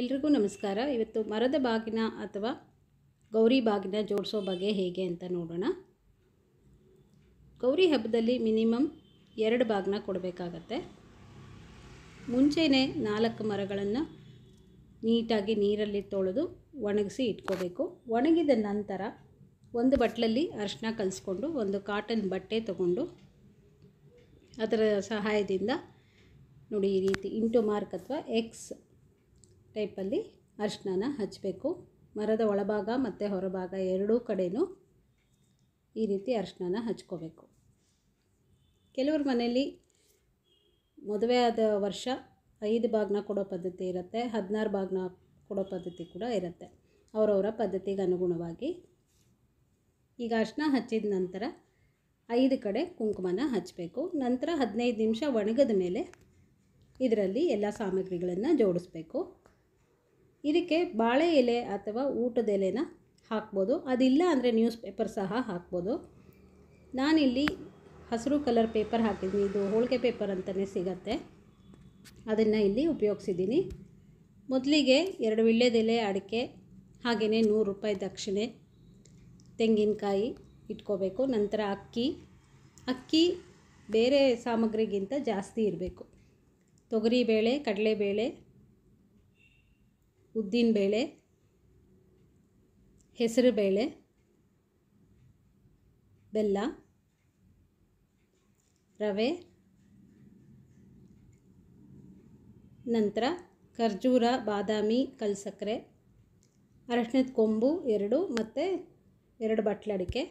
ಎಲ್ರಿಗೂ ನಮಸ್ಕಾರ ಇವತ್ತು ಮರದ ಬಾಗಿನ ಅಥವಾ ಗೌರಿ ಬಾಗಿನ ಜೋಡಿಸೋ ಬಗ್ಗೆ ಹೇಗೆ ಅಂತ ನೋಡೋಣ ಗೌರಿ ಹಬ್ಬದಲ್ಲಿ ಮಿನಿಮಮ್ ಎರಡು ಬಾಗಿನ ಕೊಡಬೇಕಾಗತ್ತೆ ಮುಂಚೆನೇ ನಾಲ್ಕು ಮರಗಳನ್ನು ನೀಟಾಗಿ ನೀರಲ್ಲಿ ತೊಳೆದು ಒಣಗಿಸಿ ಇಟ್ಕೋಬೇಕು ಒಣಗಿದ ನಂತರ ಒಂದು ಬಟ್ಲಲ್ಲಿ ಅರಿಶಿನ ಕಲಿಸ್ಕೊಂಡು ಒಂದು ಕಾಟನ್ ಬಟ್ಟೆ ತಗೊಂಡು ಅದರ ಸಹಾಯದಿಂದ ನೋಡಿ ಈ ರೀತಿ ಇಂಟು ಮಾರ್ಕ್ ಅಥವಾ ಎಕ್ಸ್ ಟೈಪಲ್ಲಿ ಅರಿಶಿನ ಹಚ್ಚಬೇಕು ಮರದ ಒಳಭಾಗ ಮತ್ತು ಹೊರಭಾಗ ಎರಡೂ ಕಡೆಯೂ ಈ ರೀತಿ ಅರಿಶಿನ ಹಚ್ಕೋಬೇಕು ಕೆಲವ್ರ ಮನೆಯಲ್ಲಿ ಮದುವೆ ಆದ ವರ್ಷ ಐದು ಭಾಗನ ಕೊಡೋ ಪದ್ಧತಿ ಇರುತ್ತೆ ಹದಿನಾರು ಭಾಗನ ಕೊಡೋ ಪದ್ಧತಿ ಕೂಡ ಇರುತ್ತೆ ಅವರವರ ಪದ್ಧತಿಗೆ ಅನುಗುಣವಾಗಿ ಈಗ ಅರಿಶಿನ ಹಚ್ಚಿದ ನಂತರ ಐದು ಕಡೆ ಕುಂಕುಮನ ಹಚ್ಚಬೇಕು ನಂತರ ಹದಿನೈದು ನಿಮಿಷ ಒಣಗಿದ ಮೇಲೆ ಇದರಲ್ಲಿ ಎಲ್ಲ ಸಾಮಗ್ರಿಗಳನ್ನು ಜೋಡಿಸ್ಬೇಕು ಇದಕ್ಕೆ ಬಾಳೆ ಎಲೆ ಅಥವಾ ಊಟದ ಎಲೆನ ಹಾಕ್ಬೋದು ಅದಿಲ್ಲ ಅಂದರೆ ನ್ಯೂಸ್ ಪೇಪರ್ ಸಹ ಹಾಕ್ಬೋದು ನಾನಿಲ್ಲಿ ಹಸಿರು ಕಲರ್ ಪೇಪರ್ ಹಾಕಿದ್ದೀನಿ ಇದು ಹೋಳಿಗೆ ಪೇಪರ್ ಅಂತಲೇ ಸಿಗತ್ತೆ ಅದನ್ನು ಇಲ್ಲಿ ಉಪಯೋಗಿಸಿದ್ದೀನಿ ಮೊದಲಿಗೆ ಎರಡು ವಿಳ್ಯದೆಲೆ ಅಡಿಕೆ ಹಾಗೆಯೇ ನೂರು ರೂಪಾಯಿ ದಕ್ಷಿಣೆ ತೆಂಗಿನಕಾಯಿ ಇಟ್ಕೋಬೇಕು ನಂತರ ಅಕ್ಕಿ ಅಕ್ಕಿ ಬೇರೆ ಸಾಮಗ್ರಿಗಿಂತ ಜಾಸ್ತಿ ಇರಬೇಕು ತೊಗರಿಬೇಳೆ ಕಡಲೆಬೇಳೆ ಬೇಳೆ, ಉದ್ದಿನ ಹೆಸರು ಬೇಳೆ, ಬೆಲ್ಲ ರವೆ ನಂತರ ಖರ್ಜೂರ ಬಾದಾಮಿ ಕಲ್ಸಕ್ಕರೆ ಅರಶಿನದ ಕೊಂಬು ಎರಡು ಮತ್ತು ಎರಡು ಬಟ್ಲಡಿಕೆ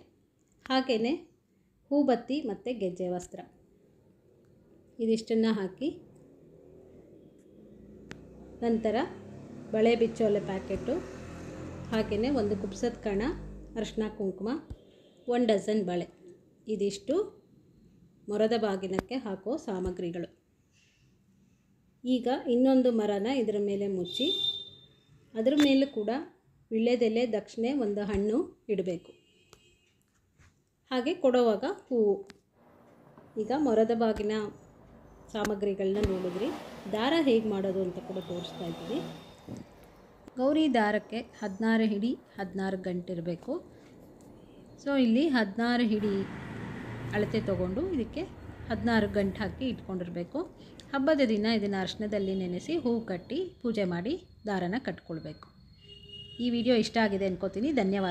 ಹಾಗೆಯೇ ಹೂಬತ್ತಿ ಮತ್ತು ಗೆಜ್ಜೆ ವಸ್ತ್ರ ಇದಿಷ್ಟನ್ನು ಹಾಕಿ ನಂತರ ಬಳೆ ಬಿಚ್ಚೋಲೆ ಪ್ಯಾಕೆಟು ಹಾಗೆಯೇ ಒಂದು ಕುಪ್ಸದ ಕಣ ಅರಿಶಿನ ಕುಂಕುಮ ಒನ್ ಡಜನ್ ಬಳೆ ಇದಿಷ್ಟು ಮೊರದ ಬಾಗಿನಕ್ಕೆ ಹಾಕೋ ಸಾಮಗ್ರಿಗಳು ಈಗ ಇನ್ನೊಂದು ಮರನ ಇದರ ಮೇಲೆ ಮುಚ್ಚಿ ಅದರ ಮೇಲೂ ಕೂಡ ವಿಳ್ಳೆದೆಲೆ ದಕ್ಷಿಣೆ ಒಂದು ಹಣ್ಣು ಇಡಬೇಕು ಹಾಗೆ ಕೊಡುವಾಗ ಹೂವು ಈಗ ಮೊರದ ಬಾಗಿನ ಸಾಮಗ್ರಿಗಳನ್ನ ನೋಡಿದ್ರಿ ದಾರ ಹೇಗೆ ಮಾಡೋದು ಅಂತ ಕೂಡ ತೋರಿಸ್ತಾ ಇದ್ದೀನಿ ಗೌರಿ ದಾರಕ್ಕೆ ಹದಿನಾರು ಹಿಡಿ ಹದಿನಾರು ಗಂಟೆ ಇರಬೇಕು ಸೊ ಇಲ್ಲಿ ಹದಿನಾರು ಹಿಡಿ ಅಳತೆ ತಗೊಂಡು ಇದಕ್ಕೆ ಹದಿನಾರು ಗಂಟೆ ಹಾಕಿ ಇಟ್ಕೊಂಡಿರಬೇಕು ಹಬ್ಬದ ದಿನ ಇದನ್ನು ಅರ್ಶನದಲ್ಲಿ ನೆನೆಸಿ ಹೂವು ಕಟ್ಟಿ ಪೂಜೆ ಮಾಡಿ ದಾರನ ಕಟ್ಕೊಳ್ಬೇಕು ಈ ವಿಡಿಯೋ ಇಷ್ಟ ಆಗಿದೆ ಅನ್ಕೋತೀನಿ ಧನ್ಯವಾದ